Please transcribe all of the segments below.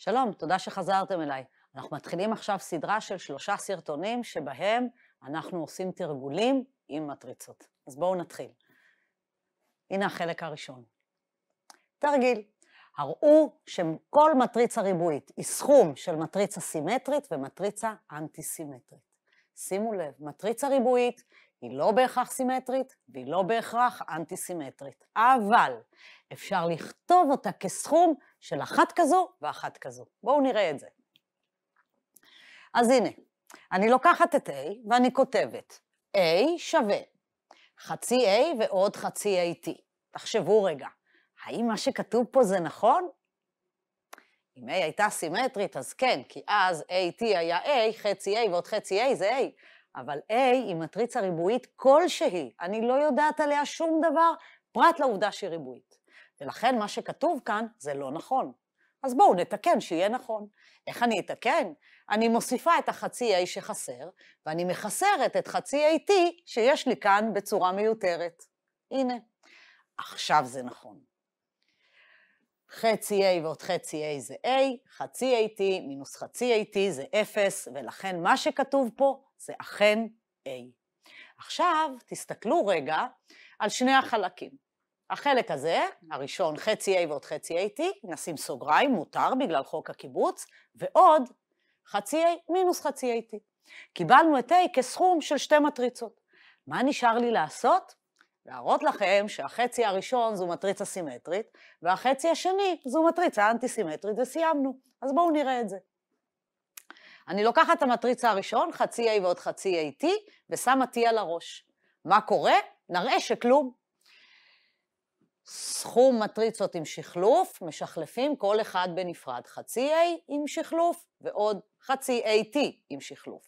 שלום, תודה שחזרתם אליי. אנחנו מתחילים עכשיו סדרה של שלושה סרטונים שבהם אנחנו עושים תרגולים עם מטריצות. אז בואו נתחיל. הנה החלק הראשון. תרגיל. הראו שכל מטריצה ריבועית היא סכום של מטריצה סימטרית ומטריצה אנטי-סימטרית. שימו לב, מטריצה ריבועית היא לא בהכרח סימטרית והיא לא בהכרח אנטי-סימטרית, אבל אפשר לכתוב אותה כסכום של אחת כזו ואחת כזו. בואו נראה את זה. אז הנה, אני לוקחת את A ואני כותבת A שווה חצי A ועוד חצי AT. תחשבו רגע, האם מה שכתוב פה זה נכון? אם A הייתה סימטרית, אז כן, כי אז AT היה A, חצי A ועוד חצי A זה A. אבל A היא מטריצה ריבועית כלשהי, אני לא יודעת עליה שום דבר פרט לעובדה שהיא ריבועית. ולכן מה שכתוב כאן זה לא נכון. אז בואו נתקן שיהיה נכון. איך אני אתקן? אני מוסיפה את החצי A שחסר, ואני מחסרת את חצי AT שיש לי כאן בצורה מיותרת. הנה, עכשיו זה נכון. חצי A ועוד חצי A זה A, חצי AT מינוס חצי AT זה 0, ולכן מה שכתוב פה זה אכן A. עכשיו, תסתכלו רגע על שני החלקים. החלק הזה, הראשון חצי A ועוד חצי AT, נשים סוגריים, מותר בגלל חוק הקיבוץ, ועוד חצי A מינוס חצי AT. קיבלנו את A כסכום של שתי מטריצות. מה נשאר לי לעשות? להראות לכם שהחצי הראשון זו מטריצה סימטרית, והחצי השני זו מטריצה אנטי-סימטרית, וסיימנו. אז בואו נראה את זה. אני לוקחת את המטריצה הראשון, חצי A ועוד חצי AT, ושמה T על הראש. מה קורה? נראה שכלום. סכום מטריצות עם שחלוף, משחלפים כל אחד בנפרד, חצי A עם שחלוף ועוד חצי AT עם שחלוף.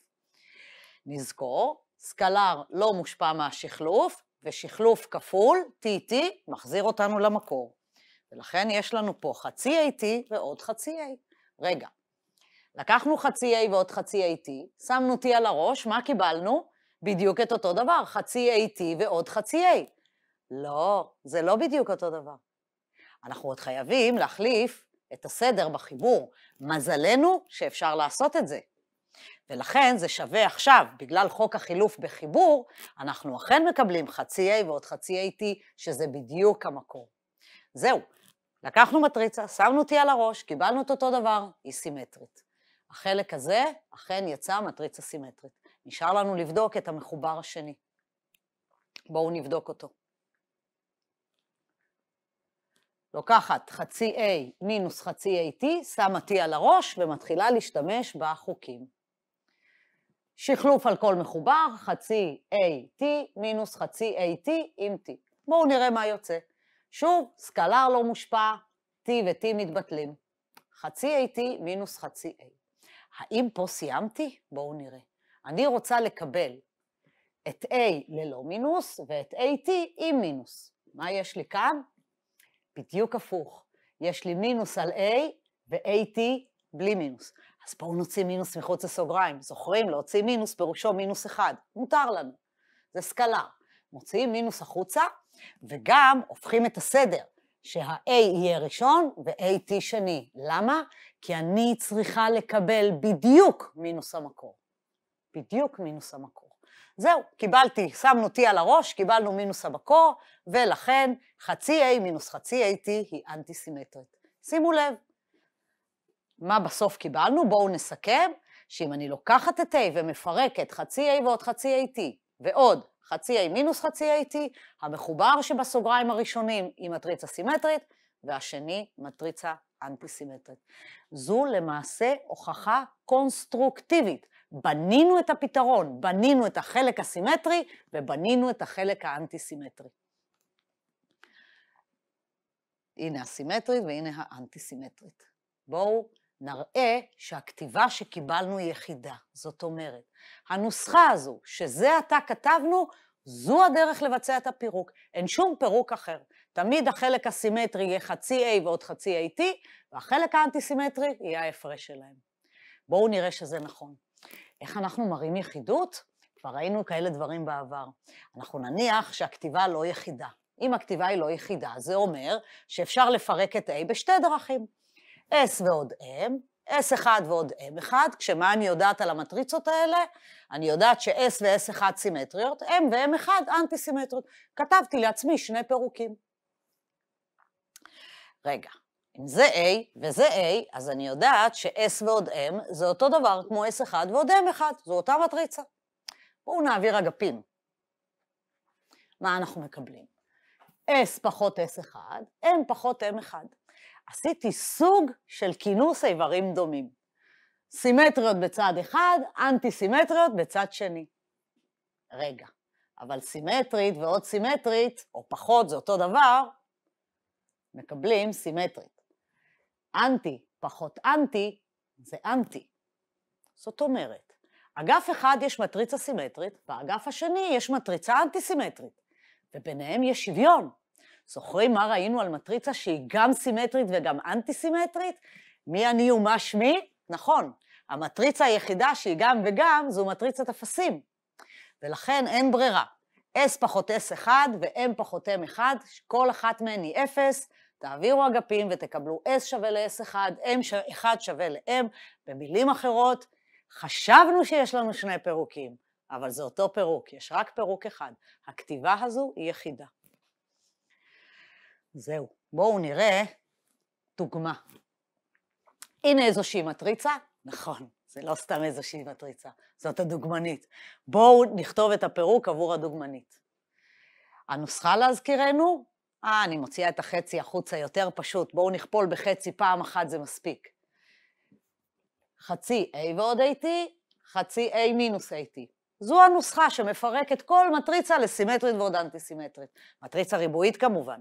נזכור, סקלר לא מושפע מהשחלוף, ושחלוף כפול, TT, מחזיר אותנו למקור. ולכן יש לנו פה חצי AT ועוד חצי A. רגע, לקחנו חצי A ועוד חצי AT, שמנו T על הראש, מה קיבלנו? בדיוק את אותו דבר, חצי AT ועוד חצי A. לא, זה לא בדיוק אותו דבר. אנחנו עוד חייבים להחליף את הסדר בחיבור. מזלנו שאפשר לעשות את זה. ולכן זה שווה עכשיו, בגלל חוק החילוף בחיבור, אנחנו אכן מקבלים חצי A ועוד חצי AT, שזה בדיוק המקור. זהו, לקחנו מטריצה, שמנו T על הראש, קיבלנו את אותו דבר, היא סימטרית. החלק הזה אכן יצא מטריצה סימטרית. נשאר לנו לבדוק את המחובר השני. בואו נבדוק אותו. לוקחת חצי A מינוס חצי AT, שמה T על הראש ומתחילה להשתמש בחוקים. שחלוף על כל מחובר, חצי AT מינוס חצי AT עם T. בואו נראה מה יוצא. שוב, סקלר לא מושפע, T ו-T מתבטלים. חצי AT מינוס חצי A. האם פה סיימתי? בואו נראה. אני רוצה לקבל את A ללא מינוס ואת AT עם מינוס. מה יש לי כאן? בדיוק הפוך. יש לי מינוס על A ו-AT בלי מינוס. אז בואו נוציא מינוס מחוץ לסוגריים. זוכרים? להוציא מינוס פירושו מינוס אחד. מותר לנו. זה סקלר. מוציאים מינוס החוצה, וגם הופכים את הסדר, שה-A יהיה ראשון ו-AT שני. למה? כי אני צריכה לקבל בדיוק מינוס המקור. בדיוק מינוס המקור. זהו, קיבלתי, שמנו T על הראש, קיבלנו מינוס המקור, ולכן חצי A מינוס חצי AT היא אנטי-סימטרית. שימו לב, מה בסוף קיבלנו? בואו נסכם, שאם אני לוקחת את A ומפרקת חצי A ועוד חצי AT, ועוד חצי A מינוס חצי AT, המחובר שבסוגריים הראשונים היא מטריצה סימטרית, והשני מטריצה אנטי-סימטרית. זו למעשה הוכחה קונסטרוקטיבית. בנינו את הפתרון, בנינו את החלק הסימטרי ובנינו את החלק האנטי-סימטרי. הנה הסימטרית והנה האנטי-סימטרית. בואו נראה שהכתיבה שקיבלנו היא יחידה. זאת אומרת, הנוסחה הזו, שזה עתה כתבנו, זו הדרך לבצע את הפירוק, אין שום פירוק אחר. תמיד החלק הסימטרי יהיה חצי A ועוד חצי AT, והחלק האנטי-סימטרי יהיה ההפרש שלהם. בואו נראה שזה נכון. איך אנחנו מראים יחידות? כבר ראינו כאלה דברים בעבר. אנחנו נניח שהכתיבה לא יחידה. אם הכתיבה היא לא יחידה, זה אומר שאפשר לפרק את A בשתי דרכים. S ועוד M, S1 ועוד M1, כשמה אני יודעת על המטריצות האלה? אני יודעת ש-S ו-S1 סימטריות, M ו-M1 אנטי-סימטריות. כתבתי לעצמי שני פירוקים. רגע, אם זה A וזה A, אז אני יודעת ש-S ועוד M זה אותו דבר כמו S1 ועוד M1, זו אותה מטריצה. בואו נעביר אגפים. מה אנחנו מקבלים? S פחות S1, M פחות M1. עשיתי סוג של כינוס איברים דומים. סימטריות בצד אחד, אנטי-סימטריות בצד שני. רגע, אבל סימטרית ועוד סימטרית, או פחות, זה אותו דבר, מקבלים סימטרית. אנטי פחות אנטי זה אנטי. זאת אומרת, אגף אחד יש מטריצה סימטרית, באגף השני יש מטריצה אנטי-סימטרית, וביניהם יש שוויון. זוכרים מה ראינו על מטריצה שהיא גם סימטרית וגם אנטי-סימטרית? מי אני ומה שמי? נכון, המטריצה היחידה שהיא גם וגם זו מטריצת אפסים. ולכן אין ברירה. S פחות S1 ו-M פחות M1, כל אחת מהן היא 0, תעבירו אגפים ותקבלו S שווה ל-S1, M1 שווה ל-M, במילים אחרות, חשבנו שיש לנו שני פירוקים, אבל זה אותו פירוק, יש רק פירוק אחד. הכתיבה הזו היא יחידה. זהו, בואו נראה דוגמה. הנה איזושהי מטריצה, נכון, זה לא סתם איזושהי מטריצה, זאת הדוגמנית. בואו נכתוב את הפירוק עבור הדוגמנית. הנוסחה להזכירנו אה, אני מוציאה את החצי החוצה יותר פשוט, בואו נכפול בחצי פעם אחת, זה מספיק. חצי A ועוד AT, חצי A מינוס AT. זו הנוסחה שמפרקת כל מטריצה לסימטרית ועוד אנטי-סימטרית. מטריצה ריבועית כמובן.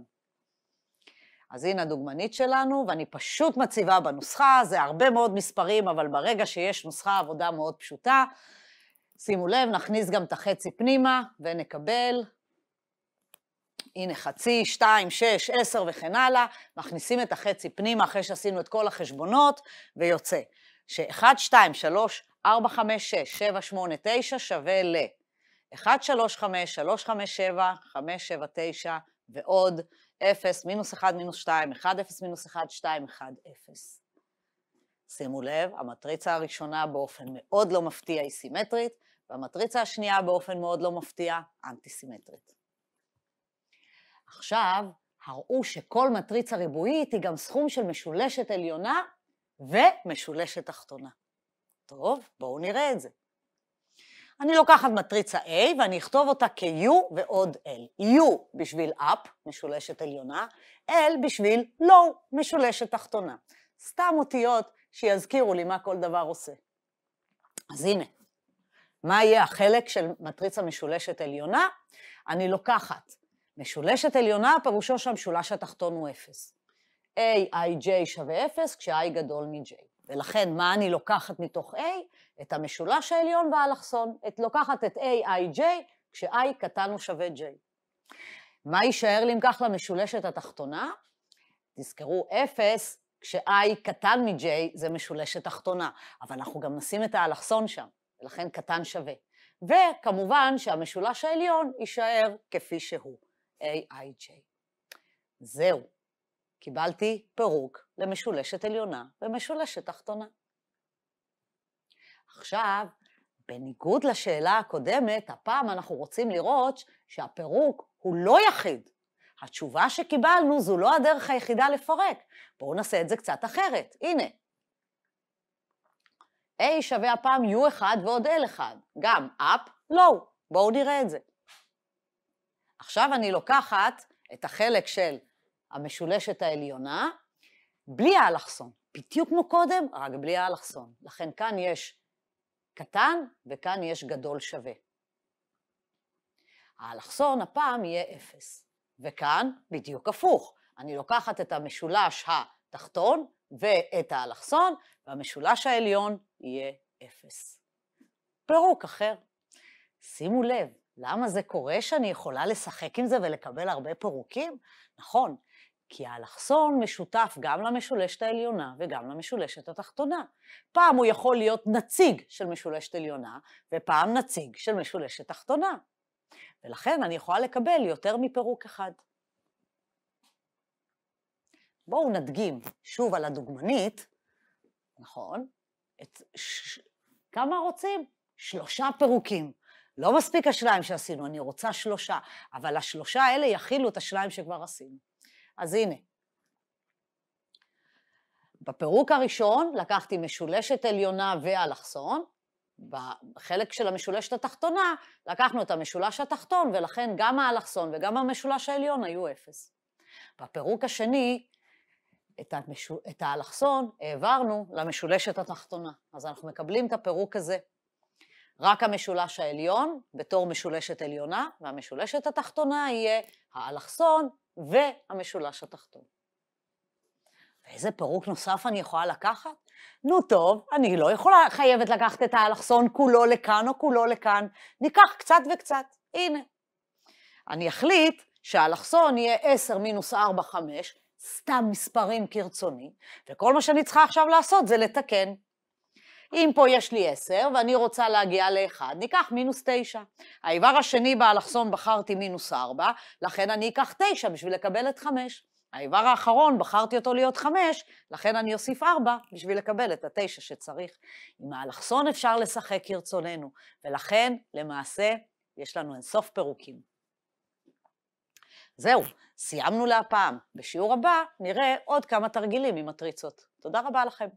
אז הנה הדוגמנית שלנו, ואני פשוט מציבה בנוסחה, זה הרבה מאוד מספרים, אבל ברגע שיש נוסחה עבודה מאוד פשוטה, שימו לב, נכניס גם את החצי פנימה, ונקבל הנה חצי, שתיים, שש, עשר וכן הלאה, מכניסים את החצי פנימה אחרי שעשינו את כל החשבונות, ויוצא ש-1, 2, 3, 4, 5, 6, 7, 8, 9 שווה ל... 1, 3, 5, 3, 5, 7, 5, 7, 9 ועוד 0, מינוס 1, מינוס 2, 1, 0, מינוס 1, 2, 1, 0. שימו לב, המטריצה הראשונה באופן מאוד לא מפתיע היא סימטרית, והמטריצה השנייה באופן מאוד לא מפתיע אנטי-סימטרית. עכשיו, הראו שכל מטריצה ריבועית היא גם סכום של משולשת עליונה ומשולשת תחתונה. טוב, בואו נראה את זה. אני לוקחת מטריצה A ואני אכתוב אותה כ-U ועוד L. U בשביל up, משולשת עליונה, L בשביל low, משולשת תחתונה. סתם אותיות שיזכירו לי מה כל דבר עושה. אז הנה, מה יהיה החלק של מטריצה משולשת עליונה? אני לוקחת משולשת עליונה, פירושו שהמשולש התחתון הוא 0. A, I, J שווה 0 כש-I גדול מ-J. ולכן, מה אני לוקחת מתוך A? את המשולש העליון והאלכסון. את לוקחת את A, I, J, כש-I קטן הוא שווה J. מה יישאר לי אם כך למשולשת התחתונה? תזכרו, 0 כש-i קטן מ-j זה משולשת תחתונה, אבל אנחנו גם נשים את האלכסון שם, ולכן קטן שווה. וכמובן שהמשולש העליון יישאר כפי שהוא. AIJ. זהו, קיבלתי פירוק למשולשת עליונה ומשולשת תחתונה. עכשיו, בניגוד לשאלה הקודמת, הפעם אנחנו רוצים לראות שהפירוק הוא לא יחיד. התשובה שקיבלנו זו לא הדרך היחידה לפרק. בואו נעשה את זה קצת אחרת. הנה. A שווה הפעם U1 ועוד L1, גם up, low. בואו נראה את זה. עכשיו אני לוקחת את החלק של המשולשת העליונה, בלי האלכסון, בדיוק כמו קודם, רק בלי האלכסון. לכן כאן יש קטן וכאן יש גדול שווה. האלכסון הפעם יהיה אפס, וכאן בדיוק הפוך. אני לוקחת את המשולש התחתון ואת האלכסון, והמשולש העליון יהיה אפס. פירוק אחר. שימו לב, למה זה קורה שאני יכולה לשחק עם זה ולקבל הרבה פירוקים? נכון, כי האלכסון משותף גם למשולשת העליונה וגם למשולשת התחתונה. פעם הוא יכול להיות נציג של משולשת עליונה, ופעם נציג של משולשת תחתונה. ולכן אני יכולה לקבל יותר מפירוק אחד. בואו נדגים שוב על הדוגמנית, נכון? את ש... כמה רוצים? שלושה פירוקים. לא מספיק השניים שעשינו, אני רוצה שלושה, אבל השלושה האלה יכילו את השניים שכבר עשינו. אז הנה, בפירוק הראשון לקחתי משולשת עליונה ואלכסון, בחלק של המשולשת התחתונה לקחנו את המשולש התחתון, ולכן גם האלכסון וגם המשולש העליון היו אפס. בפירוק השני, את, המשול... את האלכסון העברנו למשולשת התחתונה, אז אנחנו מקבלים את הפירוק הזה. רק המשולש העליון בתור משולשת עליונה, והמשולשת התחתונה יהיה האלכסון והמשולש התחתון. ואיזה פירוק נוסף אני יכולה לקחת? נו טוב, אני לא יכולה חייבת לקחת את האלכסון כולו לכאן או כולו לכאן, ניקח קצת וקצת, הנה. אני אחליט שהאלכסון יהיה 10 מינוס 4, 5, סתם מספרים כרצוני, וכל מה שאני צריכה עכשיו לעשות זה לתקן. אם פה יש לי 10 ואני רוצה להגיע ל-1, ניקח מינוס 9. האיבר השני באלכסון בחרתי מינוס 4, לכן אני אקח 9 בשביל לקבל את 5. האיבר האחרון, בחרתי אותו להיות 5, לכן אני אוסיף 4 בשביל לקבל את ה-9 שצריך. עם האלכסון אפשר לשחק כרצוננו, ולכן, למעשה, יש לנו אינסוף פירוקים. זהו, סיימנו להפעם. בשיעור הבא נראה עוד כמה תרגילים עם מטריצות. תודה רבה לכם.